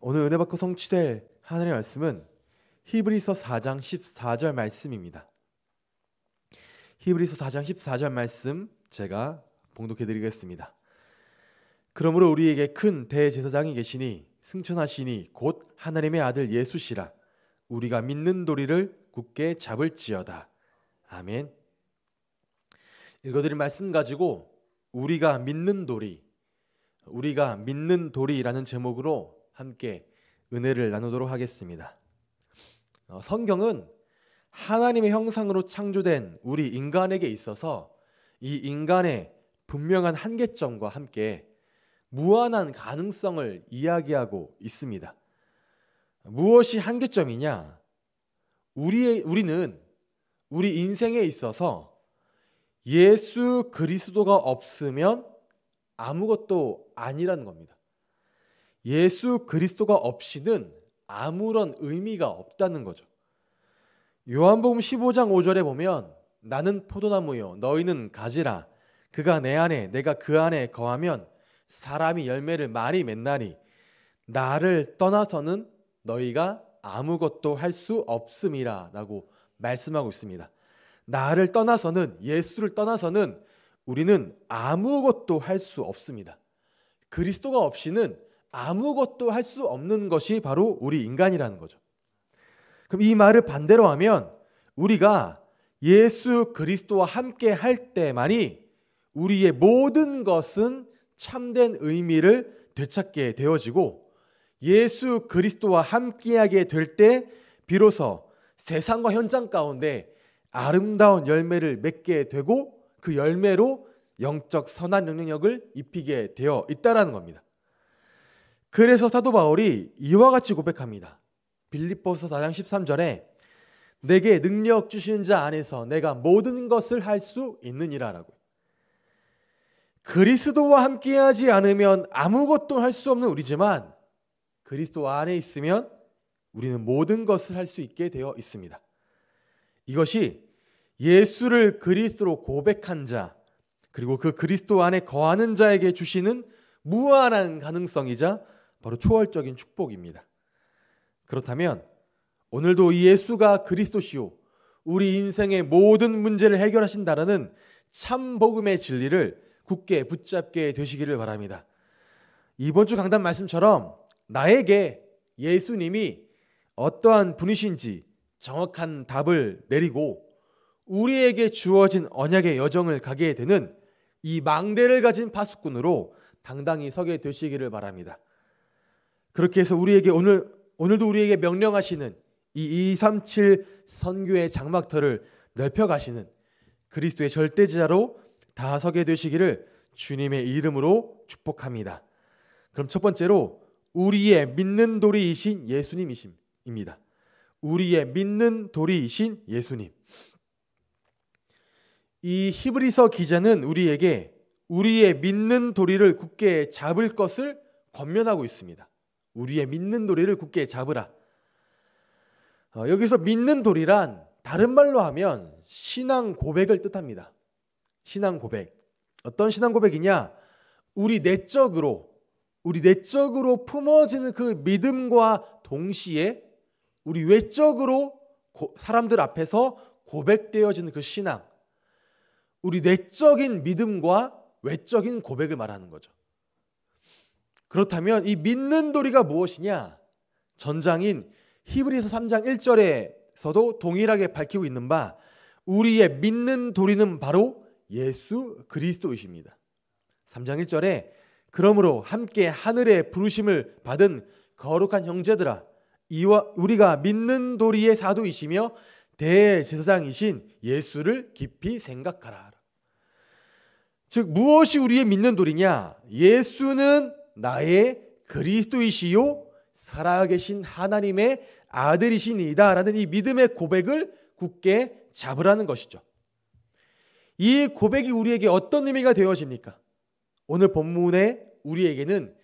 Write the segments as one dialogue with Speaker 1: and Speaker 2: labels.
Speaker 1: 오늘 은혜 받고 성취될 하늘의 말씀은 히브리서 4장 14절 말씀입니다. 히브리서 4장 14절 말씀 제가 봉독해 드리겠습니다. 그러므로 우리에게 큰 대제사장이 계시니 승천하시니 곧 하나님의 아들 예수시라 우리가 믿는 도리를 굳게 잡을지어다. 아멘. 읽어드린 말씀 가지고 우리가 믿는 도리, 우리가 믿는 도리라는 제목으로 함께 은혜를 나누도록 하겠습니다. 어, 성경은 하나님의 형상으로 창조된 우리 인간에게 있어서 이 인간의 분명한 한계점과 함께 무한한 가능성을 이야기하고 있습니다. 무엇이 한계점이냐? 우리의, 우리는 우리 인생에 있어서 예수 그리스도가 없으면 아무것도 아니라는 겁니다. 예수 그리스도가 없이는 아무런 의미가 없다는 거죠. 요한복음 15장 5절에 보면 나는 포도나무요 너희는 가지라 그가 내 안에 내가 그 안에 거하면 사람이 열매를 많이 맺나니 나를 떠나서는 너희가 아무것도 할 수 없음이라라고 말씀하고 있습니다. 나를 떠나서는 예수를 떠나서는 우리는 아무것도 할 수 없습니다. 그리스도가 없이는 아무것도 할 수 없는 것이 바로 우리 인간이라는 거죠. 그럼 이 말을 반대로 하면 우리가 예수 그리스도와 함께 할 때만이 우리의 모든 것은 참된 의미를 되찾게 되어지고 예수 그리스도와 함께하게 될 때 비로소 세상과 현장 가운데 아름다운 열매를 맺게 되고 그 열매로 영적 선한 영향력을 입히게 되어 있다라는 겁니다. 그래서 사도 바울이 이와 같이 고백합니다. 빌립보서 4장 13절에 내게 능력 주시는 자 안에서 내가 모든 것을 할 수 있느니라라고. 그리스도와 함께하지 않으면 아무것도 할 수 없는 우리지만 그리스도 안에 있으면 우리는 모든 것을 할 수 있게 되어 있습니다. 이것이 예수를 그리스도로 고백한 자 그리고 그 그리스도 안에 거하는 자에게 주시는 무한한 가능성이자 바로 초월적인 축복입니다. 그렇다면 오늘도 예수가 그리스도시요 우리 인생의 모든 문제를 해결하신다라는 참 복음의 진리를 굳게 붙잡게 되시기를 바랍니다. 이번 주 강단 말씀처럼 나에게 예수님이 어떠한 분이신지 정확한 답을 내리고 우리에게 주어진 언약의 여정을 가게 되는 이 망대를 가진 파수꾼으로 당당히 서게 되시기를 바랍니다. 그렇게 해서 우리에게 오늘 오늘도 우리에게 명령하시는 이 237 선교의 장막터를 넓혀 가시는 그리스도의 절대지자로 다서게 되시기를 주님의 이름으로 축복합니다. 그럼 첫 번째로 우리의 믿는 도리이신 예수님이십니다. 우리의 믿는 도리이신 예수님. 이 히브리서 기자는 우리에게 우리의 믿는 도리를 굳게 잡을 것을 권면하고 있습니다. 우리의 믿는 도리를 굳게 잡으라. 어, 여기서 믿는 도리란 다른 말로 하면 신앙 고백을 뜻합니다. 신앙 고백. 어떤 신앙 고백이냐? 우리 내적으로 우리 내적으로 품어지는 그 믿음과 동시에 우리 외적으로 고, 사람들 앞에서 고백되어지는 그 신앙. 우리 내적인 믿음과 외적인 고백을 말하는 거죠. 그렇다면 이 믿는 도리가 무엇이냐? 전장인 히브리서 3장 1절에서도 동일하게 밝히고 있는 바 우리의 믿는 도리는 바로 예수 그리스도이십니다. 3장 1절에 그러므로 함께 하늘의 부르심을 받은 거룩한 형제들아 이와 우리가 믿는 도리의 사도이시며 대제사장이신 예수를 깊이 생각하라. 즉 무엇이 우리의 믿는 도리냐? 예수는 나의 그리스도이시요 살아계신 하나님의 아들이시니이다라는 이 믿음의 고백을 굳게 잡으라는 것이죠. 이 고백이 우리에게 어떤 의미가 되어집니까? 오늘 본문에 우리에게는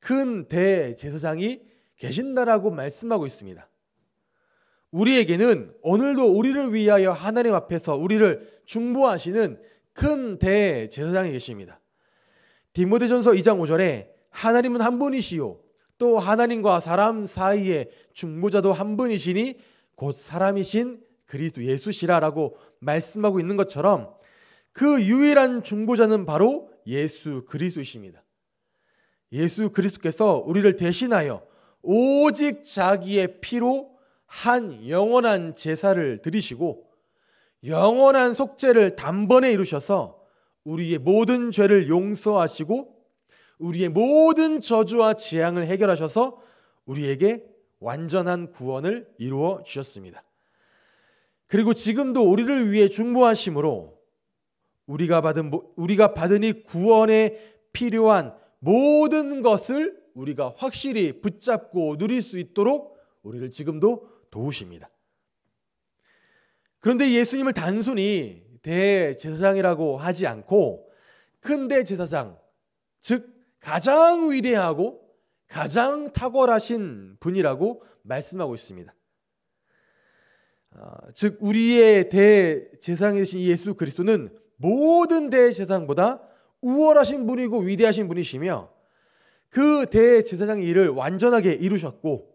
Speaker 1: 큰 대제사장이 계신다라고 말씀하고 있습니다. 우리에게는 오늘도 우리를 위하여 하나님 앞에서 우리를 중보하시는 큰 대제사장이 계십니다. 디모데전서 2장 5절에 하나님은 한 분이시요 또 하나님과 사람 사이에 중보자도 한 분이시니 곧 사람이신 그리스도 예수시라라고 말씀하고 있는 것처럼 그 유일한 중보자는 바로 예수 그리스도이십니다. 예수 그리스도께서 우리를 대신하여 오직 자기의 피로 한 영원한 제사를 드리시고 영원한 속죄를 단번에 이루셔서 우리의 모든 죄를 용서하시고 우리의 모든 저주와 재앙을 해결하셔서 우리에게 완전한 구원을 이루어 주셨습니다. 그리고 지금도 우리를 위해 중보하심으로 우리가 받은 우리가 받은 이 구원에 필요한 모든 것을 우리가 확실히 붙잡고 누릴 수 있도록 우리를 지금도 도우십니다. 그런데 예수님을 단순히 대제사장이라고 하지 않고 큰 대제사장, 즉 가장 위대하고 가장 탁월하신 분이라고 말씀하고 있습니다. 어, 즉 우리의 대제상이 신 예수 그리스도는 모든 대제상보다 우월하신 분이고 위대하신 분이시며 그 대제사장의 일을 완전하게 이루셨고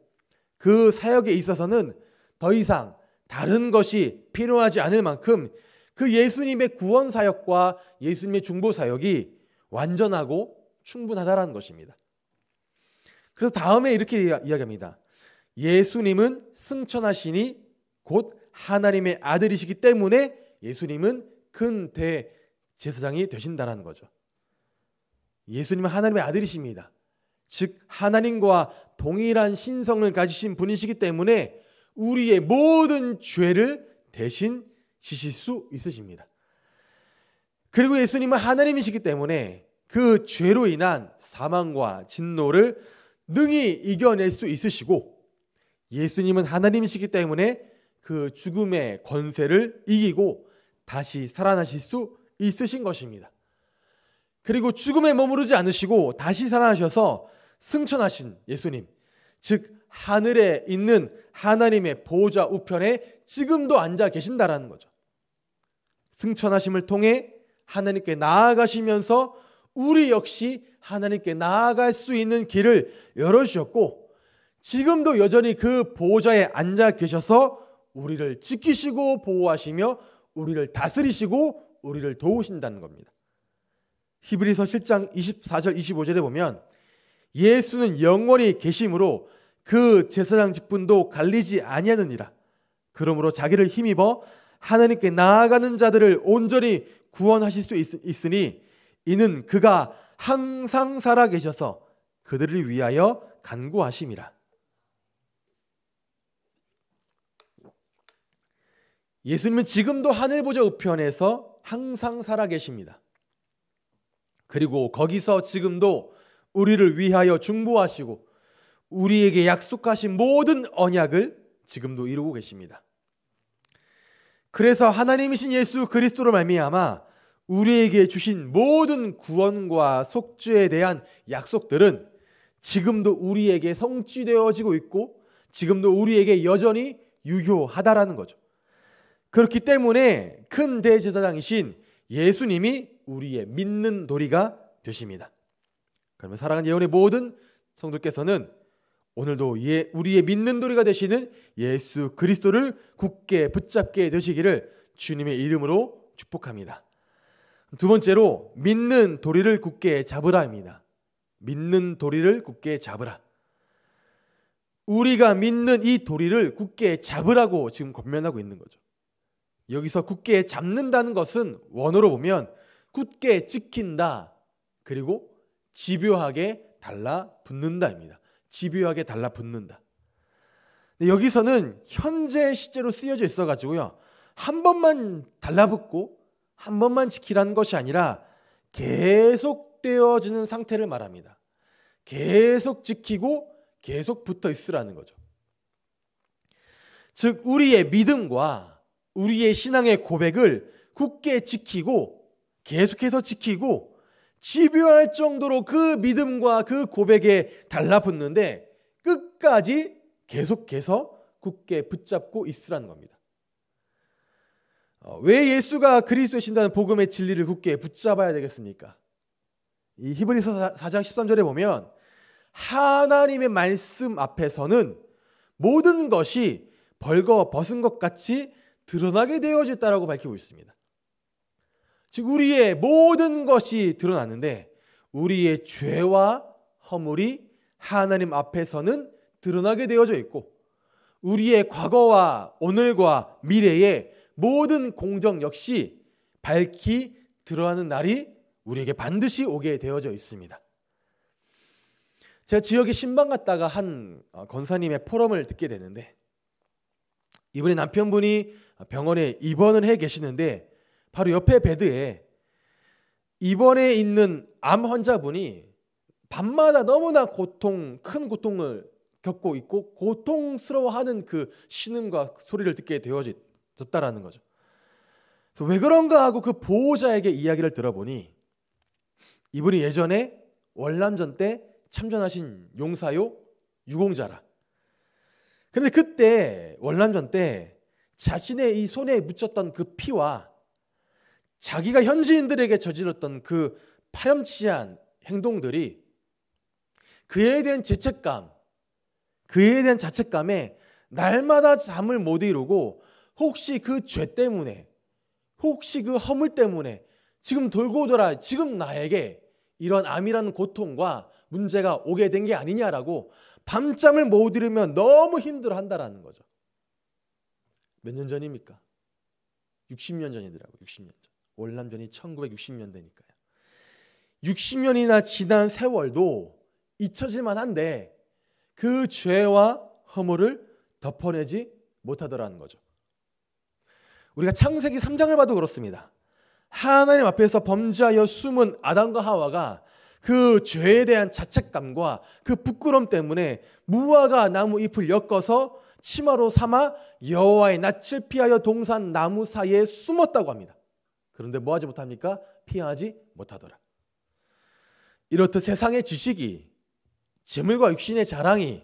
Speaker 1: 그 사역에 있어서는 더 이상 다른 것이 필요하지 않을 만큼 그 예수님의 구원 사역과 예수님의 중보 사역이 완전하고 충분하다라는 것입니다. 그래서 다음에 이렇게 이야기합니다. 예수님은 승천하시니 곧 하나님의 아들이시기 때문에 예수님은 큰 대제사장이 되신다라는 거죠. 예수님은 하나님의 아들이십니다. 즉 하나님과 동일한 신성을 가지신 분이시기 때문에 우리의 모든 죄를 대신 지실 수 있으십니다. 그리고 예수님은 하나님이시기 때문에 그 죄로 인한 사망과 진노를 능히 이겨낼 수 있으시고 예수님은 하나님이시기 때문에 그 죽음의 권세를 이기고 다시 살아나실 수 있으신 것입니다. 그리고 죽음에 머무르지 않으시고 다시 살아나셔서 승천하신 예수님, 즉 하늘에 있는 하나님의 보호자 우편에 지금도 앉아 계신다라는 거죠. 승천하심을 통해 하나님께 나아가시면서 우리 역시 하나님께 나아갈 수 있는 길을 열어주셨고 지금도 여전히 그 보호자에 앉아 계셔서 우리를 지키시고 보호하시며 우리를 다스리시고 우리를 도우신다는 겁니다. 히브리서 7장 24절 25절에 보면 예수는 영원히 계심으로 그 제사장 직분도 갈리지 아니하느니라. 그러므로 자기를 힘입어 하나님께 나아가는 자들을 온전히 구원하실 수 있, 있으니 이는 그가 항상 살아 계셔서 그들을 위하여 간구하심이라. 예수님은 지금도 하늘 보좌 우편에서 항상 살아 계십니다. 그리고 거기서 지금도 우리를 위하여 중보하시고 우리에게 약속하신 모든 언약을 지금도 이루고 계십니다. 그래서 하나님이신 예수 그리스도로 말미암아 우리에게 주신 모든 구원과 속죄에 대한 약속들은 지금도 우리에게 성취되어지고 있고 지금도 우리에게 여전히 유효하다라는 거죠. 그렇기 때문에 큰 대제사장이신 예수님이 우리의 믿는 도리가 되십니다. 그러면 사랑하는 예언의 모든 성도께서는 오늘도 예, 우리의 믿는 도리가 되시는 예수 그리스도를 굳게 붙잡게 되시기를 주님의 이름으로 축복합니다. 두 번째로 믿는 도리를 굳게 잡으라입니다. 믿는 도리를 굳게 잡으라. 우리가 믿는 이 도리를 굳게 잡으라고 지금 권면하고 있는 거죠. 여기서 굳게 잡는다는 것은 원어로 보면 굳게 지킨다 그리고 집요하게 달라붙는다입니다. 집요하게 달라붙는다. 여기서는 현재 시제로 쓰여져 있어 가지고요. 한 번만 달라붙고 한 번만 지키라는 것이 아니라 계속되어지는 상태를 말합니다. 계속 지키고 계속 붙어 있으라는 거죠. 즉, 우리의 믿음과 우리의 신앙의 고백을 굳게 지키고 계속해서 지키고 집요할 정도로 그 믿음과 그 고백에 달라붙는데 끝까지 계속해서 굳게 붙잡고 있으라는 겁니다. 어, 왜 예수가 그리스도신다는 복음의 진리를 굳게 붙잡아야 되겠습니까? 이 히브리서 4장 13절에 보면 하나님의 말씀 앞에서는 모든 것이 벌거 벗은 것 같이 드러나게 되어졌다라고 밝히고 있습니다. 즉 우리의 모든 것이 드러났는데 우리의 죄와 허물이 하나님 앞에서는 드러나게 되어져 있고 우리의 과거와 오늘과 미래에 모든 공정 역시 밝히 들어가는 날이 우리에게 반드시 오게 되어져 있습니다. 제가 지역에 신방 갔다가 한 어, 권사님의 포럼을 듣게 되는데 이분의 남편분이 병원에 입원을 해 계시는데 바로 옆에 베드에 입원에 있는 암 환자분이 밤마다 너무나 고통 큰 고통을 겪고 있고 고통스러워하는 그 신음과 소리를 듣게 되어진 졌다라는 거죠. 왜 그런가 하고 그 보호자에게 이야기를 들어보니 이분이 예전에 월남전 때 참전하신 용사요 유공자라. 그런데 그때 월남전 때 자신의 이 손에 묻혔던 그 피와 자기가 현지인들에게 저질렀던 그 파렴치한 행동들이 그에 대한 죄책감, 그에 대한 자책감에 날마다 잠을 못 이루고 혹시 그 죄 때문에, 혹시 그 허물 때문에 지금 돌고 돌아 지금 나에게 이런 암이라는 고통과 문제가 오게 된 게 아니냐라고 밤잠을 못 이루면 너무 힘들어 한다라는 거죠. 몇 년 전입니까? 60년 전이더라고요. 60년 전. 월남전이 1960년대니까요. 60년이나 지난 세월도 잊혀질 만한데 그 죄와 허물을 덮어내지 못하더라는 거죠. 우리가 창세기 3장을 봐도 그렇습니다. 하나님 앞에서 범죄하여 숨은 아담과 하와가 그 죄에 대한 자책감과 그 부끄럼 때문에 무화과 나무 잎을 엮어서 치마로 삼아 여호와의 낯을 피하여 동산 나무 사이에 숨었다고 합니다. 그런데 뭐하지 못합니까? 피하지 못하더라. 이렇듯 세상의 지식이 재물과 육신의 자랑이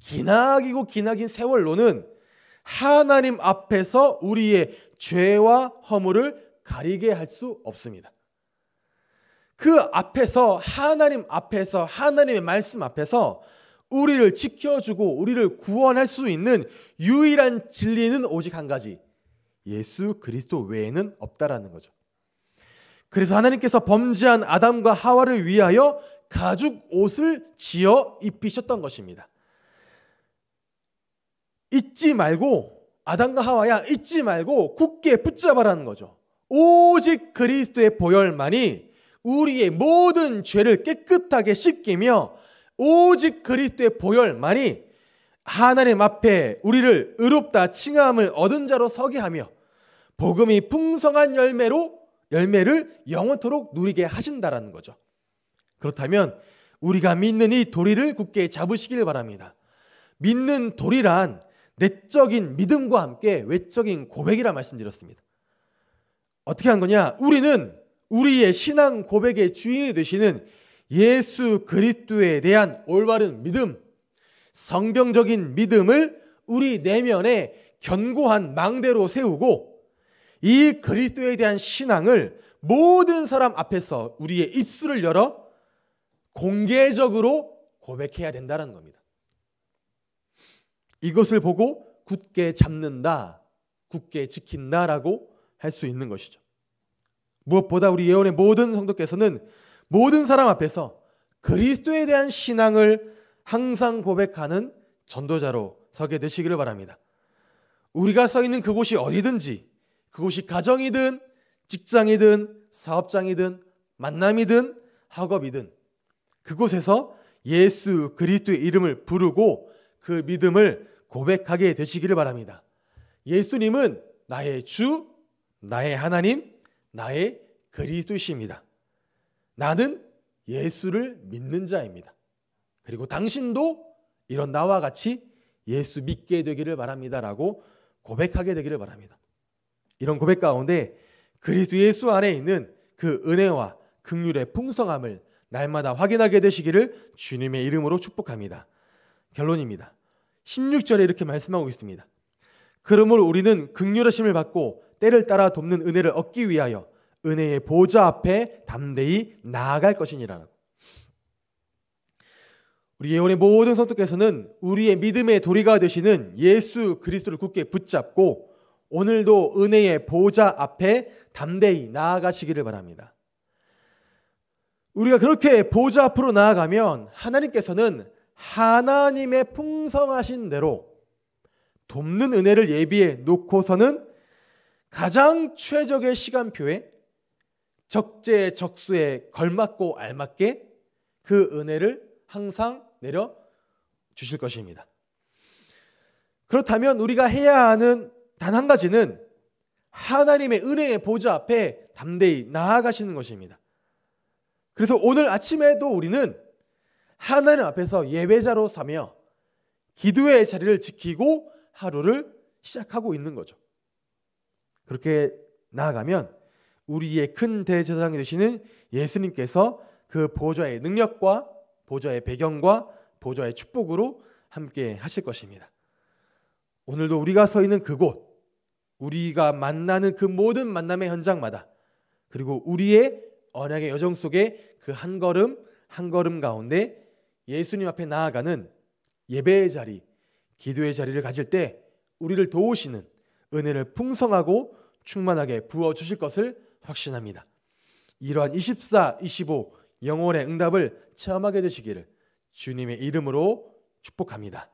Speaker 1: 기나기고 기나긴 세월로는 하나님 앞에서 우리의 죄와 허물을 가리게 할 수 없습니다. 그 앞에서 하나님 앞에서 하나님의 말씀 앞에서 우리를 지켜주고 우리를 구원할 수 있는 유일한 진리는 오직 한 가지. 예수 그리스도 외에는 없다라는 거죠. 그래서 하나님께서 범죄한 아담과 하와를 위하여 가죽 옷을 지어 입히셨던 것입니다. 잊지 말고 아담과 하와야 잊지 말고 굳게 붙잡아라는 거죠. 오직 그리스도의 보혈만이 우리의 모든 죄를 깨끗하게 씻기며 오직 그리스도의 보혈만이 하나님 앞에 우리를 의롭다 칭함을 얻은 자로 서게 하며 복음이 풍성한 열매로 열매를 영원토록 누리게 하신다라는 거죠. 그렇다면 우리가 믿는 이 도리를 굳게 잡으시길 바랍니다. 믿는 도리란 내적인 믿음과 함께 외적인 고백이라 말씀드렸습니다. 어떻게 한 거냐? 우리는 우리의 신앙 고백의 주인이 되시는 예수 그리스도에 대한 올바른 믿음, 성경적인 믿음을 우리 내면에 견고한 망대로 세우고 이 그리스도에 대한 신앙을 모든 사람 앞에서 우리의 입술을 열어 공개적으로 고백해야 된다는 겁니다. 이것을 보고 굳게 잡는다, 굳게 지킨다라고 할 수 있는 것이죠. 무엇보다 우리 예언의 모든 성도께서는 모든 사람 앞에서 그리스도에 대한 신앙을 항상 고백하는 전도자로 서게 되시기를 바랍니다. 우리가 서 있는 그곳이 어디든지, 그곳이 가정이든, 직장이든, 사업장이든, 만남이든, 학업이든, 그곳에서 예수 그리스도의 이름을 부르고 그 믿음을 고백하게 되시기를 바랍니다. 예수님은 나의 주, 나의 하나님, 나의 그리스도이십니다. 나는 예수를 믿는 자입니다. 그리고 당신도 이런 나와 같이 예수 믿게 되기를 바랍니다라고 고백하게 되기를 바랍니다. 이런 고백 가운데 그리스도 예수 안에 있는 그 은혜와 긍휼의 풍성함을 날마다 확인하게 되시기를 주님의 이름으로 축복합니다. 결론입니다. 16절에 이렇게 말씀하고 있습니다. 그러므로 우리는 극률하심을 받고 때를 따라 돕는 은혜를 얻기 위하여 은혜의 보좌 앞에 담대히 나아갈 것이니라. 우리 예원의 모든 성도께서는 우리의 믿음의 도리가 되시는 예수 그리스도를 굳게 붙잡고 오늘도 은혜의 보좌 앞에 담대히 나아가시기를 바랍니다. 우리가 그렇게 보좌 앞으로 나아가면 하나님께서는 하나님의 풍성하신 대로 돕는 은혜를 예비해 놓고서는 가장 최적의 시간표에 적재 적수에 걸맞고 알맞게 그 은혜를 항상 내려 주실 것입니다. 그렇다면 우리가 해야 하는 단 한 가지는 하나님의 은혜의 보좌 앞에 담대히 나아가시는 것입니다. 그래서 오늘 아침에도 우리는 하나님 앞에서 예배자로 사며 기도의 자리를 지키고 하루를 시작하고 있는 거죠. 그렇게 나아가면 우리의 큰 대제사장이 되시는 예수님께서 그 보좌의 능력과 보좌의 배경과 보좌의 축복으로 함께 하실 것입니다. 오늘도 우리가 서 있는 그곳, 우리가 만나는 그 모든 만남의 현장마다 그리고 우리의 언약의 여정 속에 그 한 걸음 한 걸음 가운데 예수님 앞에 나아가는 예배의 자리, 기도의 자리를 가질 때 우리를 도우시는 은혜를 풍성하고 충만하게 부어 주실 것을 확신합니다. 이러한 24, 25 영혼의 응답을 체험하게 되시기를 주님의 이름으로 축복합니다.